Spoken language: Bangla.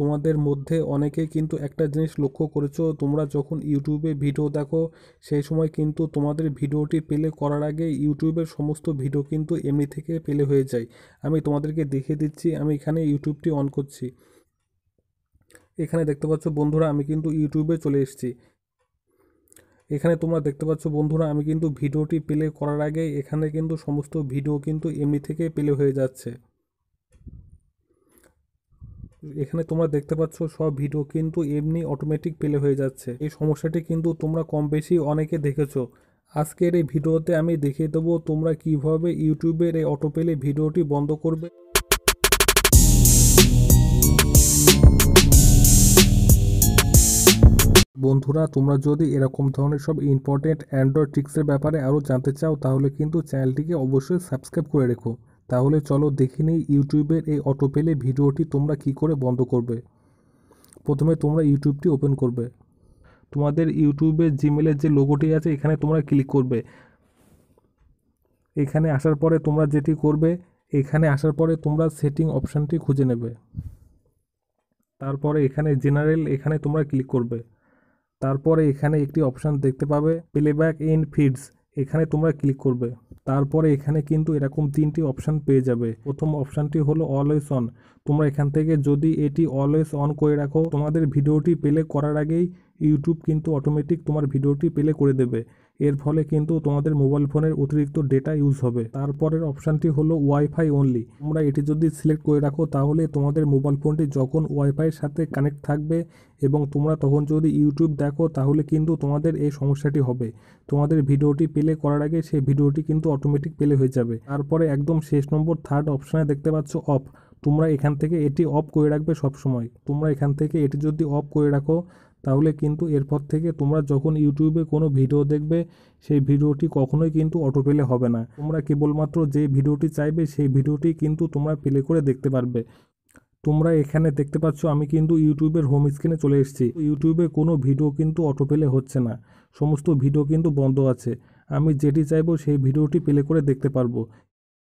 তোমাদের মধ্যে অনেকেই কিন্তু একটা জিনিস লক্ষ্য করেছো তোমরা যখন ইউটিউবে ভিডিও দেখো সেই সময় কিন্তু তোমাদের ভিডিওটি পেলে করার আগে ইউটিউবের সমস্ত ভিডিও কিন্তু এমনি থেকে পেলে হয়ে যায় আমি তোমাদেরকে দেখিয়ে দিচ্ছি আমি এখানে ইউটিউবটি অন করছি এখানে দেখতে পাচ্ছ বন্ধুরা আমি কিন্তু ইউটিউবে চলে এসেছি এখানে তোমরা দেখতে পাচ্ছ বন্ধুরা আমি কিন্তু ভিডিওটি প্লে করার আগে এখানে কিন্তু সমস্ত ভিডিও কিন্তু এমনি থেকে প্লে হয়ে যাচ্ছে এখানে তোমরা দেখতে পাচ্ছ সব ভিডিও কিন্তু এমনি অটোমেটিক প্লে হয়ে যাচ্ছে এই সমস্যাটি কিন্তু তোমরা কম বেশি অনেকে দেখেছো আজকের এই ভিডিওতে আমি দেখিয়ে দেবো তোমরা কিভাবে ইউটিউবের এই অটো পেলে ভিডিওটি বন্ধ করবে বন্ধুরা তোমরা যদি এরকম ধরনের সব ইম্পর্টেন্ট অ্যান্ড্রয়েড ট্রিক্সের ব্যাপারে আরও জানতে চাও তাহলে কিন্তু চ্যানেলটিকে অবশ্যই সাবস্ক্রাইব করে রেখো তাহলে চলো দেখে নেই ইউটিউবের এই অটো পেলে ভিডিওটি তোমরা কি করে বন্ধ করবে প্রথমে তোমরা ইউটিউবটি ওপেন করবে তোমাদের ইউটিউবের জিমেলের যে লোগোটি আছে এখানে তোমরা ক্লিক করবে এখানে আসার পরে তোমরা যেটি করবে এখানে আসার পরে তোমরা সেটিং অপশানটি খুঁজে নেবে তারপরে এখানে জেনারেল এখানে তোমরা ক্লিক করবে তারপরে এখানে একটি অপশান দেখতে পাবে প্লেব্যাক ইন ফিডস এখানে তোমরা ক্লিক করবে তারপরে এখানে কিন্তু এরকম তিনটি অপশান পেয়ে যাবে প্রথম অপশানটি হলো অলওয়েজ অন তোমরা এখান থেকে যদি এটি অলওয়েজ অন করে রাখো তোমাদের ভিডিওটি পেলে করার আগেই ইউটিউব কিন্তু অটোমেটিক তোমার ভিডিওটি পেলে করে দেবে এর ফলে কিন্তু তোমাদের মোবাইল ফোনের অতিরিক্ত ডেটা ইউজ হবে তারপরের অপশানটি হলো ওয়াইফাই অনলি তোমরা এটি যদি সিলেক্ট করে রাখো তাহলে তোমাদের মোবাইল ফোনটি যখন ওয়াইফাইয়ের সাথে কানেক্ট থাকবে এবং তোমরা তখন যদি ইউটিউব দেখো তাহলে কিন্তু তোমাদের এই সমস্যাটি হবে তোমাদের ভিডিওটি প্লে করার আগে সেই ভিডিওটি কিন্তু অটোমেটিক প্লে হয়ে যাবে তারপরে একদম শেষ নম্বর থার্ড অপশানে দেখতে পাচ্ছ অফ তোমরা এখান থেকে এটি অফ করে রাখবে সবসময় তোমরা এখান থেকে এটি যদি অফ করে রাখো তাহলে কিন্তু এরপর থেকে তোমরা যখন ইউটিউবে কোনো ভিডিও দেখবে সেই ভিডিওটি কখনোই কিন্তু অটো পেলে হবে না তোমরা কেবলমাত্র যে ভিডিওটি চাইবে সেই ভিডিওটি কিন্তু তোমরা প্লে করে দেখতে পারবে তোমরা এখানে দেখতে পাচ্ছ আমি কিন্তু ইউটিউবের হোম স্ক্রিনে চলে এসেছি ইউটিউবে কোনো ভিডিও কিন্তু অটো পেলে হচ্ছে না সমস্ত ভিডিও কিন্তু বন্ধ আছে আমি যেটি চাইবো সেই ভিডিওটি প্লে করে দেখতে পারবো